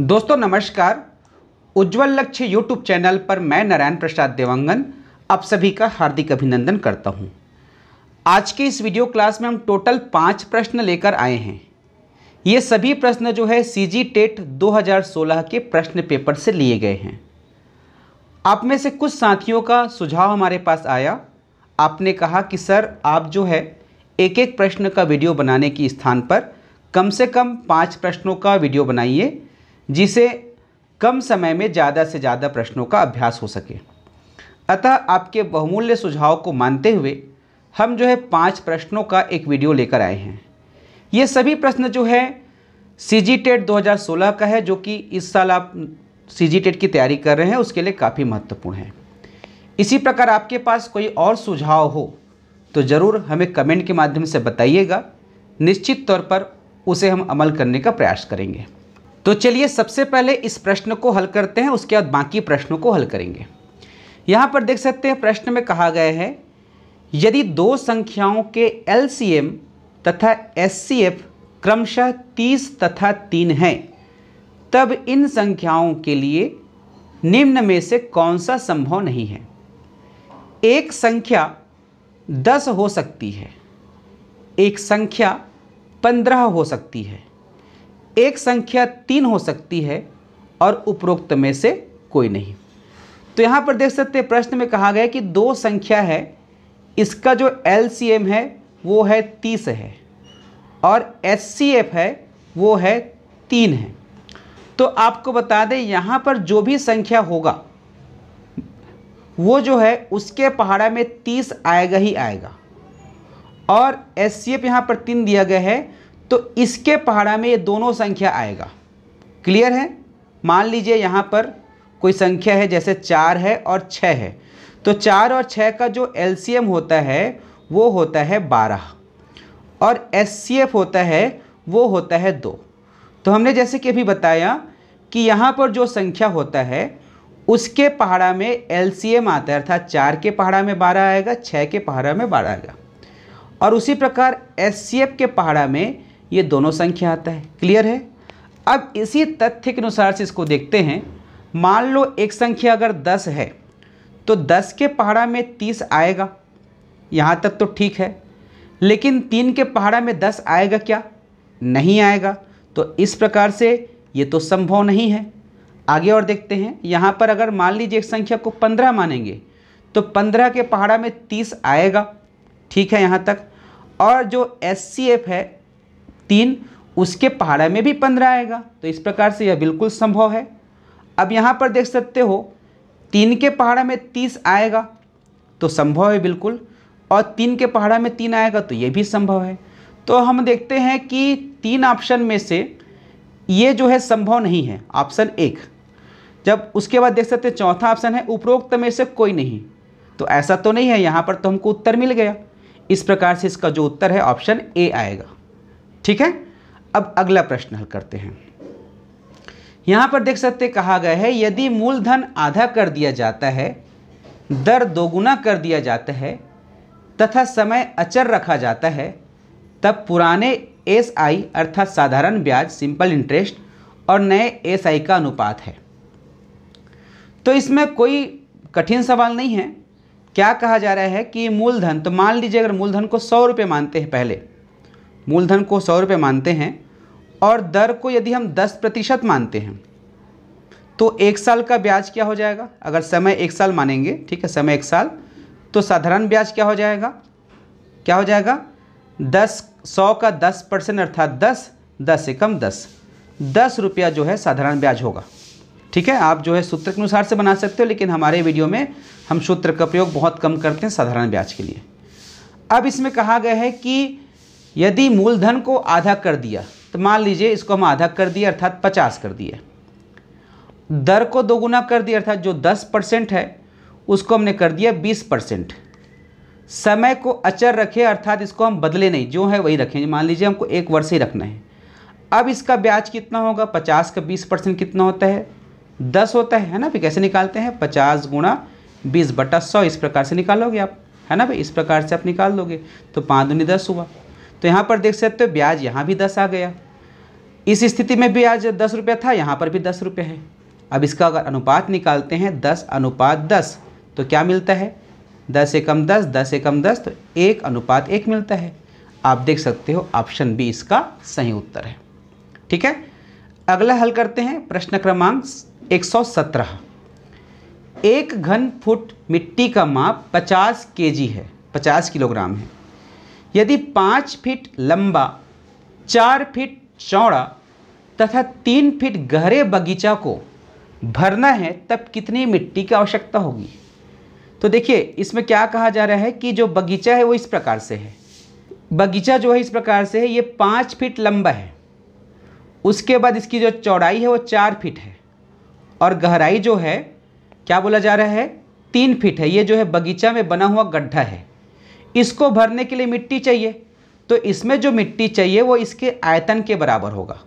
दोस्तों नमस्कार उज्जवल लक्ष्य यूट्यूब चैनल पर मैं नारायण प्रसाद देवांगन आप सभी का हार्दिक अभिनंदन करता हूं। आज के इस वीडियो क्लास में हम टोटल पाँच प्रश्न लेकर आए हैं ये सभी प्रश्न जो है सी जी टेट दो के प्रश्न पेपर से लिए गए हैं आप में से कुछ साथियों का सुझाव हमारे पास आया आपने कहा कि सर आप जो है एक एक प्रश्न का वीडियो बनाने की स्थान पर कम से कम पाँच प्रश्नों का वीडियो बनाइए जिसे कम समय में ज़्यादा से ज़्यादा प्रश्नों का अभ्यास हो सके अतः आपके बहुमूल्य सुझाव को मानते हुए हम जो है पांच प्रश्नों का एक वीडियो लेकर आए हैं ये सभी प्रश्न जो है सी जी टेट दो का है जो कि इस साल आप सी जी टेट की तैयारी कर रहे हैं उसके लिए काफ़ी महत्वपूर्ण है इसी प्रकार आपके पास कोई और सुझाव हो तो ज़रूर हमें कमेंट के माध्यम से बताइएगा निश्चित तौर पर उसे हम अमल करने का प्रयास करेंगे तो चलिए सबसे पहले इस प्रश्न को हल करते हैं उसके बाद बाकी प्रश्नों को हल करेंगे यहाँ पर देख सकते हैं प्रश्न में कहा गया है यदि दो संख्याओं के एल तथा एस क्रमशः 30 तथा 3 हैं तब इन संख्याओं के लिए निम्न में से कौन सा संभव नहीं है एक संख्या 10 हो सकती है एक संख्या 15 हो सकती है एक संख्या तीन हो सकती है और उपरोक्त में से कोई नहीं तो यहाँ पर देख सकते हैं प्रश्न में कहा गया कि दो संख्या है इसका जो एल है वो है तीस है और एस है वो है तीन है तो आपको बता दें यहाँ पर जो भी संख्या होगा वो जो है उसके पहाड़ा में तीस आएगा ही आएगा और एस सी एफ यहाँ पर तीन दिया गया है तो इसके पहाड़ा में ये दोनों संख्या आएगा क्लियर है मान लीजिए यहाँ पर कोई संख्या है जैसे चार है और छः है तो चार और छः का जो एल होता है वो होता है बारह और एस होता है वो होता है दो तो हमने जैसे कि अभी बताया कि यहाँ पर जो संख्या होता है उसके पहाड़ा में एल आता है अर्थात चार के पहाड़ा में बारह आएगा छः के पहाड़ा में बारह आएगा और उसी प्रकार एस के पहाड़ा में ये दोनों संख्या आता है क्लियर है अब इसी तथ्य के अनुसार से इसको देखते हैं मान लो एक संख्या अगर दस है तो दस के पहाड़ा में तीस आएगा यहाँ तक तो ठीक है लेकिन तीन के पहाड़ा में दस आएगा क्या नहीं आएगा तो इस प्रकार से ये तो संभव नहीं है आगे और देखते हैं यहाँ पर अगर मान लीजिए एक संख्या को पंद्रह मानेंगे तो पंद्रह के पहाड़ा में तीस आएगा ठीक है यहाँ तक और जो एस है तीन उसके पहाड़ा में भी पंद्रह आएगा तो इस प्रकार से यह बिल्कुल संभव है अब यहाँ पर देख सकते हो तीन के पहाड़ा में तीस आएगा तो संभव है बिल्कुल और तीन के पहाड़ा में तीन आएगा तो ये भी संभव है तो हम देखते हैं कि तीन ऑप्शन में से ये जो है संभव नहीं है ऑप्शन एक जब उसके बाद देख सकते चौथा ऑप्शन है उपरोक्त में से कोई नहीं तो ऐसा तो नहीं है यहाँ पर तो हमको उत्तर मिल गया इस प्रकार से इसका जो उत्तर है ऑप्शन ए आएगा ठीक है अब अगला प्रश्न हल करते हैं यहां पर देख सकते कहा गया है यदि मूलधन आधा कर दिया जाता है दर दोगुना कर दिया जाता है तथा समय अचर रखा जाता है तब पुराने एस आई अर्थात साधारण ब्याज सिंपल इंटरेस्ट और नए एस आई का अनुपात है तो इसमें कोई कठिन सवाल नहीं है क्या कहा जा रहा है कि मूलधन तो मान लीजिए अगर मूलधन को सौ रुपये मानते हैं पहले मूलधन को सौ रुपये मानते हैं और दर को यदि हम दस प्रतिशत मानते हैं तो एक साल का ब्याज क्या हो जाएगा अगर समय एक साल मानेंगे ठीक है समय एक साल तो साधारण ब्याज क्या हो जाएगा क्या हो जाएगा दस सौ का दस परसेंट अर्थात दस दस से कम दस दस रुपया जो है साधारण ब्याज होगा ठीक है आप जो है सूत्र के अनुसार से बना सकते हो लेकिन हमारे वीडियो में हम सूत्र का प्रयोग बहुत कम करते हैं साधारण ब्याज के लिए अब इसमें कहा गया है कि यदि मूलधन को आधा कर दिया तो मान लीजिए इसको हम आधा कर दिए अर्थात पचास कर दिए दर को दोगुना कर दिया अर्थात जो दस परसेंट है उसको हमने कर दिया बीस परसेंट समय को अचर रखे अर्थात इसको हम बदले नहीं जो है वही रखें मान लीजिए हमको एक वर्ष ही रखना है अब इसका ब्याज कितना होगा पचास का बीस परसेंट कितना होता है दस होता है है ना भाई कैसे निकालते हैं पचास गुणा बीस बटा सौ इस प्रकार से निकालोगे आप है ना भाई इस प्रकार से आप निकाल दोगे तो पाँच दूनी दस हुआ तो यहाँ पर देख सकते हो ब्याज यहाँ भी दस आ गया इस स्थिति में ब्याज दस रुपये था यहाँ पर भी दस रुपये है अब इसका अगर अनुपात निकालते हैं दस अनुपात दस तो क्या मिलता है दस एकम दस दस एकम दस तो एक अनुपात एक मिलता है आप देख सकते हो ऑप्शन बी इसका सही उत्तर है ठीक है अगला हल करते हैं प्रश्न क्रमांक 117 एक घन फुट मिट्टी का माप 50 केजी है 50 किलोग्राम है यदि पाँच फीट लंबा चार फीट चौड़ा तथा तीन फीट गहरे बगीचा को भरना है तब कितनी मिट्टी की आवश्यकता होगी तो देखिए इसमें क्या कहा जा रहा है कि जो बगीचा है वो इस प्रकार से है बगीचा जो है इस प्रकार से है ये पाँच फीट लंबा है उसके बाद इसकी जो चौड़ाई है वो चार फीट है और गहराई जो है क्या बोला जा रहा है तीन फीट है ये जो है बगीचा में बना हुआ गड्ढा है इसको भरने के लिए मिट्टी चाहिए तो इसमें जो मिट्टी चाहिए वो इसके आयतन के बराबर होगा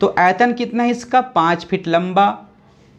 तो आयतन कितना है इसका पाँच फीट लंबा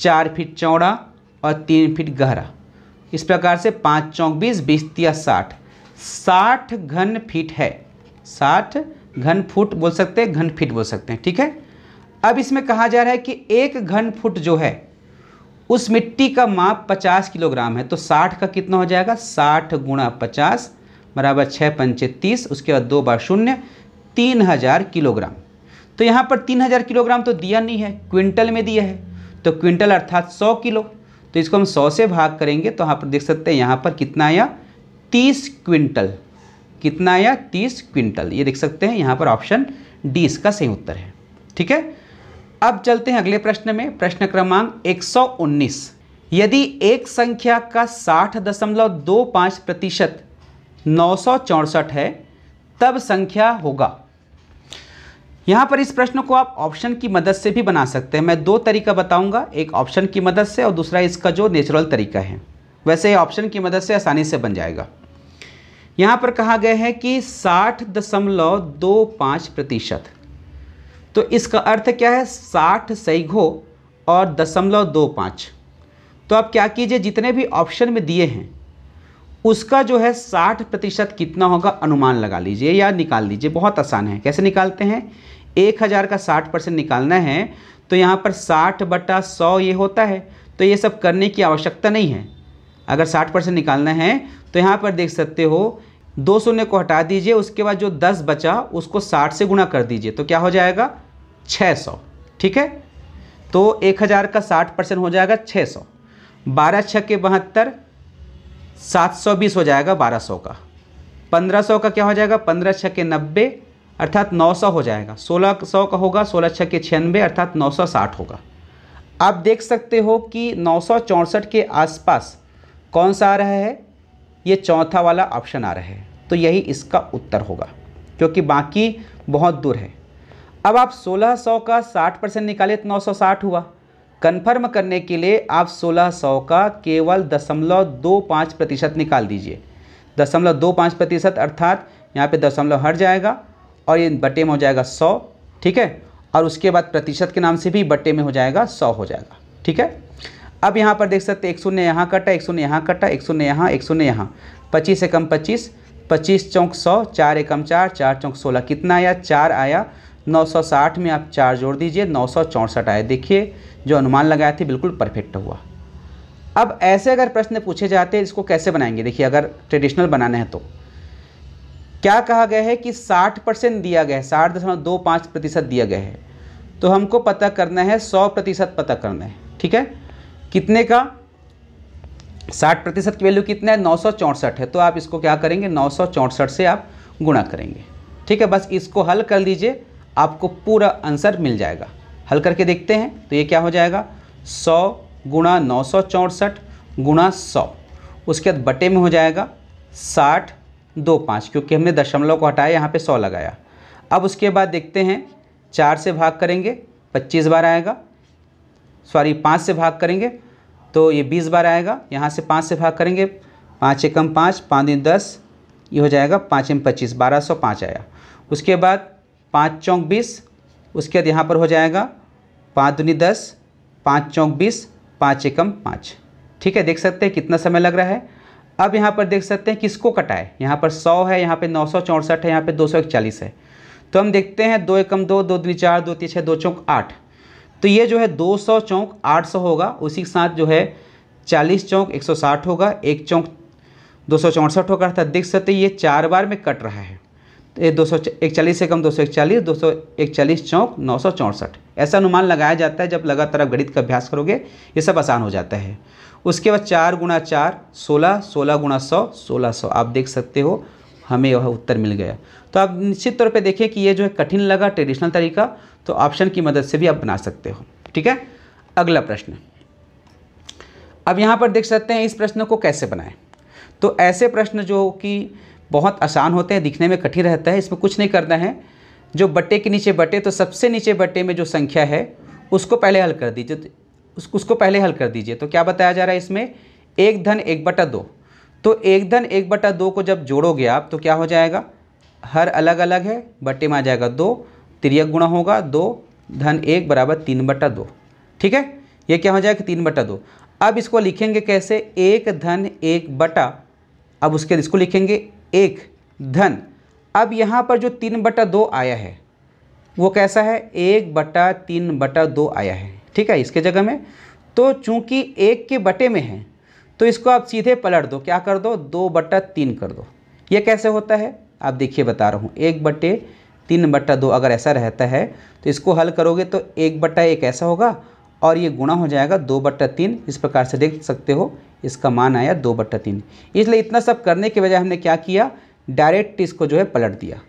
चार फीट चौड़ा और तीन फीट गहरा इस प्रकार से पाँच चौक बीस बीस या साठ साठ घन फीट है साठ घन फुट बोल सकते हैं घन फीट बोल सकते हैं ठीक है अब इसमें कहा जा रहा है कि एक घन फुट जो है उस मिट्टी का माप 50 किलोग्राम है तो 60 का कितना हो जाएगा 60 गुणा पचास बराबर छः पंचे तीस उसके बाद दो बार शून्य तीन हज़ार किलोग्राम तो यहाँ पर तीन हज़ार किलोग्राम तो दिया नहीं है क्विंटल में दिया है तो क्विंटल अर्थात सौ किलो तो इसको हम सौ से भाग करेंगे तो यहाँ पर देख सकते हैं यहाँ पर कितना आया तीस क्विंटल कितना आया तीस क्विंटल ये देख सकते हैं यहाँ पर ऑप्शन डी इसका सही उत्तर है ठीक है अब चलते हैं अगले प्रश्न में प्रश्न क्रमांक एक यदि एक संख्या का साठ दशमलव दो पाँच प्रतिशत नौ है तब संख्या होगा यहाँ पर इस प्रश्न को आप ऑप्शन की मदद से भी बना सकते हैं मैं दो तरीका बताऊंगा एक ऑप्शन की मदद से और दूसरा इसका जो नेचुरल तरीका है वैसे ऑप्शन की मदद से आसानी से बन जाएगा यहाँ पर कहा गया है कि साठ दशमलव दो पाँच प्रतिशत तो इसका अर्थ क्या है साठ सैघो और दशमलव दो पाँच तो आप क्या कीजिए जितने भी ऑप्शन में दिए हैं उसका जो है 60 प्रतिशत कितना होगा अनुमान लगा लीजिए या निकाल लीजिए बहुत आसान है कैसे निकालते हैं एक हज़ार का 60 परसेंट निकालना है तो यहाँ पर 60 बटा 100 ये होता है तो ये सब करने की आवश्यकता नहीं है अगर 60 परसेंट निकालना है तो यहाँ पर देख सकते हो दो शून्य को हटा दीजिए उसके बाद जो दस बचा उसको साठ से गुणा कर दीजिए तो क्या हो जाएगा सौ ठीक है तो हज़ार का साठ परसेंट हो जाएगा छः सौ बारह छः के बहत्तर 720 हो जाएगा 1200 का 1500 का क्या हो जाएगा पंद्रह छः के नब्बे अर्थात 900 हो जाएगा 1600 का होगा सोलह छः के छियानबे अर्थात 960 होगा आप देख सकते हो कि नौ के आसपास कौन सा आ रहा है ये चौथा वाला ऑप्शन आ रहा है तो यही इसका उत्तर होगा क्योंकि बाकी बहुत दूर है अब आप 1600 का 60 परसेंट निकाले तो 960 हुआ कन्फर्म करने के लिए आप 1600 का केवल दशमलव दो पाँच प्रतिशत निकाल दीजिए दशमलव दो पाँच प्रतिशत अर्थात यहाँ पे दशमलव हट जाएगा और ये बटे में हो जाएगा सौ ठीक है और उसके बाद प्रतिशत के नाम से भी बटे में हो जाएगा सौ हो जाएगा ठीक है अब यहाँ पर देख सकते एक शून्य यहाँ कटा एक शून्य यहाँ कटा एक शून्य यहाँ एक शून्य यहाँ पच्चीस एकम पच्चीस पच्चीस चौंक सौ चार एकम चार चार चौंक सोलह कितना आया चार आया 960 में आप चार जोड़ दीजिए नौ आए देखिए जो अनुमान लगाए थे बिल्कुल परफेक्ट हुआ अब ऐसे अगर प्रश्न पूछे जाते हैं इसको कैसे बनाएंगे देखिए अगर ट्रेडिशनल बनाना है तो क्या कहा गया है कि 60 परसेंट दिया गया है साठ दशमलव दो पाँच प्रतिशत दिया गया है तो हमको पता करना है 100 प्रतिशत पता करना है ठीक है कितने का 60 प्रतिशत की वैल्यू कितना है नौ है तो आप इसको क्या करेंगे नौ से आप गुणा करेंगे ठीक है बस इसको हल कर लीजिए आपको पूरा आंसर मिल जाएगा हल करके देखते हैं तो ये क्या हो जाएगा सौ गुणा नौ सौ चौंसठ गुणा सौ उसके बाद बटे में हो जाएगा साठ दो पाँच क्योंकि हमने दशमलव को हटाया यहाँ पे सौ लगाया अब उसके बाद देखते हैं चार से भाग करेंगे पच्चीस बार आएगा सॉरी पाँच से भाग करेंगे तो ये बीस बार आएगा यहाँ से पाँच से भाग करेंगे पाँच एकम पाँच पाँच दिन दस ये हो जाएगा पाँच एम पच्चीस बारह सौ पाँच आया उसके बाद पाँच चौंक बीस उसके बाद यहाँ पर हो जाएगा पाँच दूनी दस पाँच चौंक बीस पाँच एकम पाँच ठीक है देख सकते हैं कितना समय लग रहा है अब यहाँ पर देख सकते हैं किसको कटाए यहाँ पर सौ है यहाँ पर नौ सौ चौंसठ है यहाँ पर दो सौ इकचालीस है तो हम देखते हैं दो एकम दो दो दूनी चार दो तीन छः दो चौंक आठ तो ये जो है दो सौ चौंक आठ सौ होगा उसी के साथ जो है चालीस चौंक एक सौ साठ होगा एक चौंक दो सौ चौंसठ होगा अर्थात देख सकते हैं ये चार बार में कट रहा है ये दो सौ इकचालीस से कम दो सौ इकचालीस दो सौ चालीस चौंक नौ सौ चौंसठ ऐसा अनुमान लगाया जाता है जब लगातार आप गणित का अभ्यास करोगे ये सब आसान हो जाता है उसके बाद चार गुणा चार सोलह सोलह गुणा सौ सोलह सौ आप देख सकते हो हमें वह उत्तर मिल गया तो आप निश्चित तौर पे देखें कि ये जो है कठिन लगा ट्रेडिशनल तरीका तो ऑप्शन की मदद से भी आप बना सकते हो ठीक है अगला प्रश्न अब यहाँ पर देख सकते हैं इस प्रश्न को कैसे बनाएं तो ऐसे प्रश्न जो कि बहुत आसान होते हैं दिखने में कठिन रहता है इसमें कुछ नहीं करना है जो बट्टे के नीचे बटे तो सबसे नीचे बट्टे में जो संख्या है उसको पहले हल कर दीजिए तो उस, उसको पहले हल कर दीजिए तो क्या बताया जा रहा है इसमें एक धन एक बटा दो तो एक धन एक बटा दो को जब जोड़ोगे आप तो क्या हो जाएगा हर अलग अलग है बट्टे में आ जाएगा दो त्रियक गुणा होगा दो धन एक बराबर तीन बटा दो ठीक है ये क्या हो जाएगा तीन बटा दो अब इसको लिखेंगे कैसे एक धन एक बटा अब उसके इसको लिखेंगे एक धन अब यहाँ पर जो तीन बटा दो आया है वो कैसा है एक बटा तीन बटा दो आया है ठीक है इसके जगह में तो चूंकि एक के बटे में है तो इसको आप सीधे पलट दो क्या कर दो दो बटा तीन कर दो ये कैसे होता है आप देखिए बता रहा हूँ एक बटे तीन बटा दो अगर ऐसा रहता है तो इसको हल करोगे तो एक बटा एक ऐसा होगा और ये गुणा हो जाएगा दो बट्टा तीन इस प्रकार से देख सकते हो इसका मान आया दो बट्टा तीन इसलिए इतना सब करने के बजाय हमने क्या किया डायरेक्ट इसको जो है पलट दिया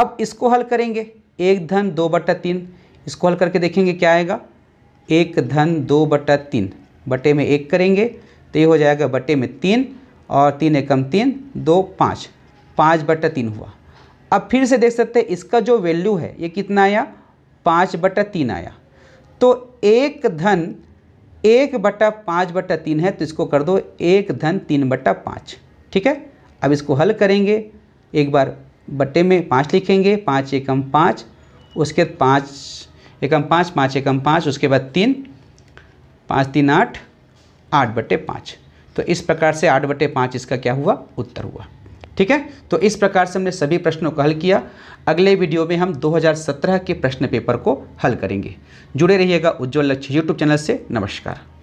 अब इसको हल करेंगे एक धन दो बट्टा तीन इसको हल करके देखेंगे क्या आएगा एक धन दो बट्टा तीन बटे में एक करेंगे तो ये हो जाएगा बटे में तीन और तीन एकम तीन दो पाँच पाँच बट्टा तीन हुआ अब फिर से देख सकते हैं इसका जो वैल्यू है ये कितना आया पाँच बट्टा तीन आया तो एक धन एक बटा पाँच बटा तीन है तो इसको कर दो एक धन तीन बटा पाँच ठीक है अब इसको हल करेंगे एक बार बट्टे में पाँच लिखेंगे पाँच एकम पाँच उसके पाँच एकम पाँच पाँच एकम पाँच उसके बाद तीन पाँच तीन आठ आठ बटे पाँच तो इस प्रकार से आठ बटे पाँच इसका क्या हुआ उत्तर हुआ ठीक है तो इस प्रकार से हमने सभी प्रश्नों को हल किया अगले वीडियो में हम 2017 के प्रश्न पेपर को हल करेंगे जुड़े रहिएगा उज्जवल लक्ष्य यूट्यूब चैनल से नमस्कार